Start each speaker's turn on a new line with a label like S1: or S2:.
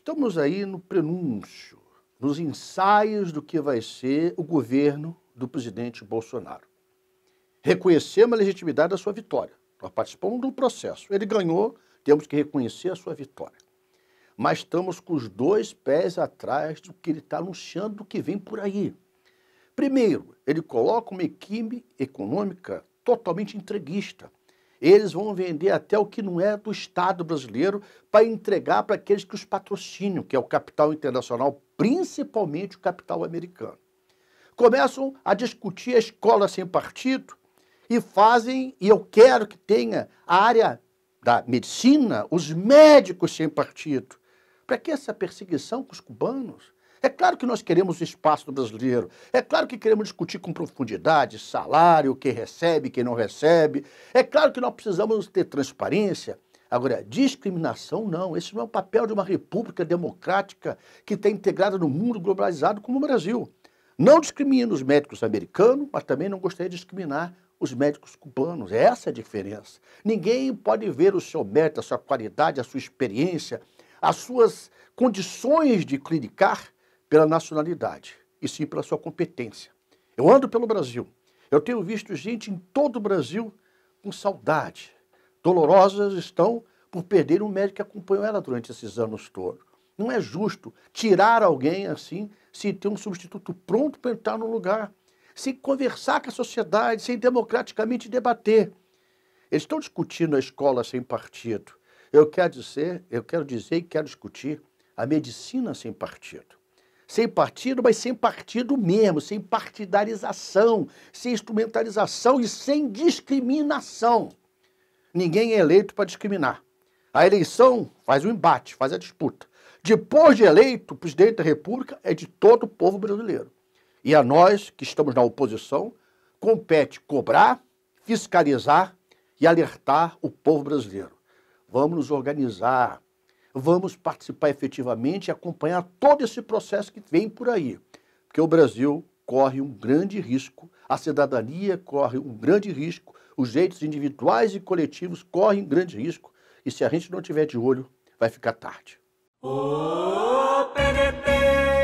S1: Estamos aí no prenúncio, nos ensaios do que vai ser o governo do presidente Bolsonaro. Reconhecemos a legitimidade da sua vitória. Nós participamos de um processo. Ele ganhou, temos que reconhecer a sua vitória. Mas estamos com os dois pés atrás do que ele está anunciando do que vem por aí. Primeiro, ele coloca uma equipe econômica totalmente entreguista eles vão vender até o que não é do Estado brasileiro para entregar para aqueles que os patrocinam, que é o capital internacional, principalmente o capital americano. Começam a discutir a escola sem partido e fazem, e eu quero que tenha a área da medicina, os médicos sem partido. Para que essa perseguição com os cubanos? É claro que nós queremos o espaço do brasileiro. É claro que queremos discutir com profundidade salário, quem recebe, quem não recebe. É claro que nós precisamos ter transparência. Agora, discriminação não. Esse não é o papel de uma república democrática que está integrada no mundo globalizado como o Brasil. Não discrimina os médicos americanos, mas também não gostaria de discriminar os médicos cubanos. Essa é a diferença. Ninguém pode ver o seu mérito, a sua qualidade, a sua experiência, as suas condições de clinicar pela nacionalidade, e sim pela sua competência. Eu ando pelo Brasil. Eu tenho visto gente em todo o Brasil com saudade. Dolorosas estão por perder um médico que acompanhou ela durante esses anos todos. Não é justo tirar alguém assim sem ter um substituto pronto para entrar no lugar, sem conversar com a sociedade, sem democraticamente debater. Eles estão discutindo a escola sem partido. Eu quero dizer, eu quero dizer e quero discutir a medicina sem partido. Sem partido, mas sem partido mesmo, sem partidarização, sem instrumentalização e sem discriminação. Ninguém é eleito para discriminar. A eleição faz o um embate, faz a disputa. Depois de eleito, o presidente da República é de todo o povo brasileiro. E a nós, que estamos na oposição, compete cobrar, fiscalizar e alertar o povo brasileiro. Vamos nos organizar, vamos participar efetivamente e acompanhar todo esse processo que vem por aí. Porque o Brasil corre um grande risco, a cidadania corre um grande risco, os direitos individuais e coletivos correm um grande risco, e se a gente não tiver de olho, vai ficar tarde. O PDT